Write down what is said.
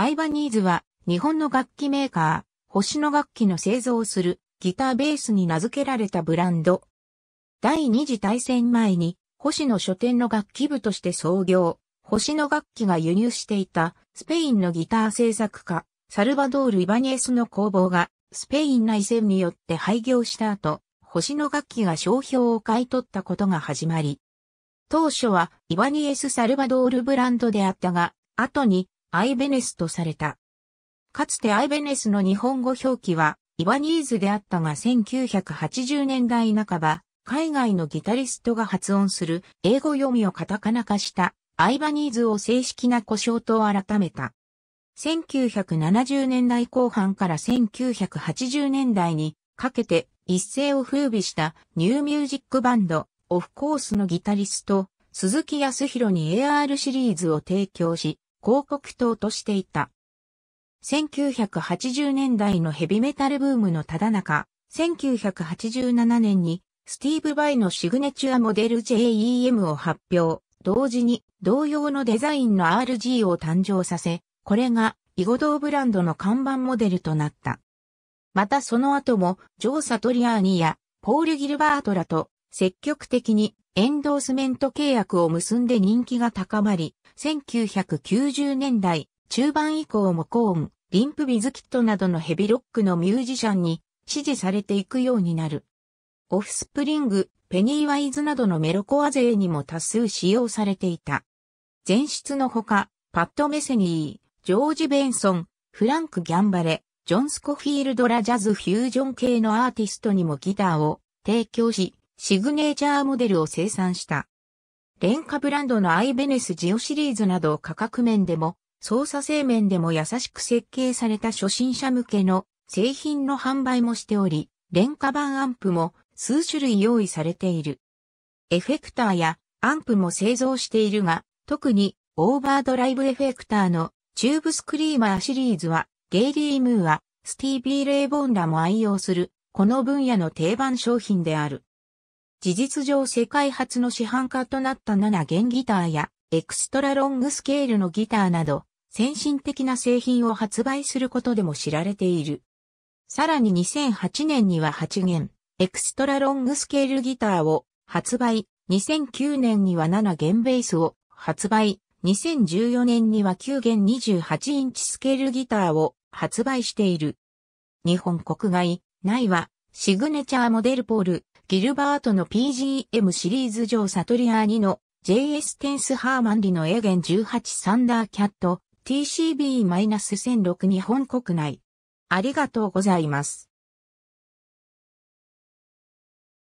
アイバニーズは日本の楽器メーカー、星野楽器の製造をするギターベースに名付けられたブランド。第二次大戦前に星野書店の楽器部として創業、星野楽器が輸入していたスペインのギター製作家、サルバドール・イバニエスの工房がスペイン内戦によって廃業した後、星野楽器が商標を買い取ったことが始まり、当初はイバニエス・サルバドールブランドであったが、後にアイベネスとされた。かつてアイベネスの日本語表記はイバニーズであったが1980年代半ば、海外のギタリストが発音する英語読みをカタカナ化したアイバニーズを正式な故障と改めた。1970年代後半から1980年代にかけて一世を風靡したニューミュージックバンドオフコースのギタリスト鈴木康弘に AR シリーズを提供し広告塔としていた。1980年代のヘビメタルブームのただ中、1987年にスティーブ・バイのシグネチュアモデル JEM を発表、同時に同様のデザインの RG を誕生させ、これが囲碁道ブランドの看板モデルとなった。またその後も、ジョー・サトリアーニや、ポール・ギルバートらと、積極的にエンドースメント契約を結んで人気が高まり、1990年代中盤以降もコーン、リンプビズキットなどのヘビロックのミュージシャンに支持されていくようになる。オフスプリング、ペニーワイズなどのメロコア勢にも多数使用されていた。前室のほか、パッド・メセニー、ジョージ・ベンソン、フランク・ギャンバレ、ジョン・スコフィールドラジャズ・フュージョン系のアーティストにもギターを提供し、シグネーチャーモデルを生産した。廉価ブランドのアイベネスジオシリーズなど価格面でも、操作性面でも優しく設計された初心者向けの製品の販売もしており、廉価版アンプも数種類用意されている。エフェクターやアンプも製造しているが、特にオーバードライブエフェクターのチューブスクリーマーシリーズは、ゲイリー・ムーア、スティービー・レイボンらも愛用する、この分野の定番商品である。事実上世界初の市販化となった7弦ギターやエクストラロングスケールのギターなど先進的な製品を発売することでも知られている。さらに2008年には8弦エクストラロングスケールギターを発売、2009年には7弦ベースを発売、2014年には9弦28インチスケールギターを発売している。日本国外、内は、シグネチャーモデルポール、ギルバートの PGM シリーズ上サトリアーニの JS テンスハーマンリのエーゲン18サンダーキャット TCB-1006 日本国内。ありがとうございます。